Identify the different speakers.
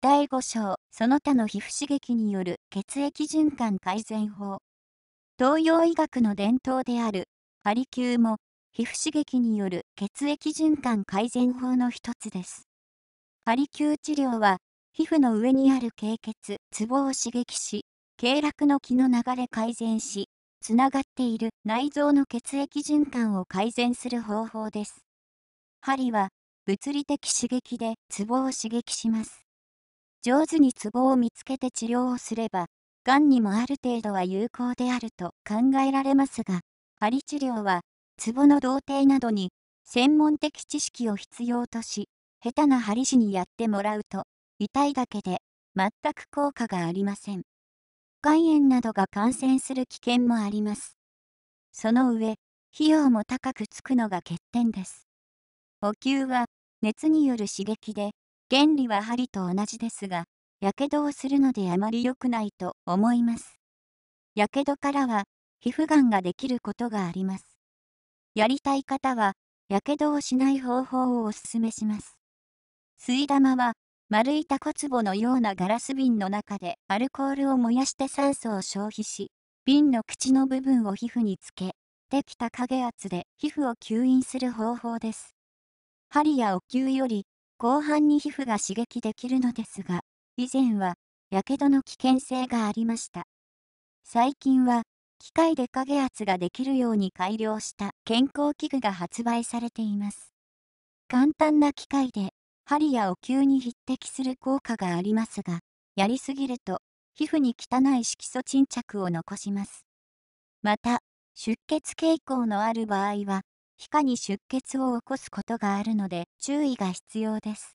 Speaker 1: 第5章、その他の皮膚刺激による血液循環改善法。東洋医学の伝統である、針リキューも、皮膚刺激による血液循環改善法の一つです。針リキュー治療は、皮膚の上にある経血、ツボを刺激し、経絡の気の流れ改善し、つながっている内臓の血液循環を改善する方法です。針は、物理的刺激でツボを刺激します。上手にツボを見つけて治療をすれば、がんにもある程度は有効であると考えられますが、針治療は、ツボの童貞などに、専門的知識を必要とし、下手な針師にやってもらうと、痛いだけで、全く効果がありません。肝炎などが感染する危険もあります。その上、費用も高くつくのが欠点です。補給は、熱による刺激で、原理は針と同じですが、やけどをするのであまり良くないと思います。やけどからは、皮膚がんができることがあります。やりたい方は、やけどをしない方法をおすすめします。吸い玉は、丸いタコ壺のようなガラス瓶の中でアルコールを燃やして酸素を消費し、瓶の口の部分を皮膚につけ、できた影圧で皮膚を吸引する方法です。針やお灸より広範に皮膚が刺激できるのですが、以前は、やけどの危険性がありました。最近は、機械で影圧ができるように改良した健康器具が発売されています。簡単な機械で、針やお灸に匹敵する効果がありますが、やりすぎると、皮膚に汚い色素沈着を残します。また、出血傾向のある場合は、皮下に出血を起こすことがあるので注意が必要です。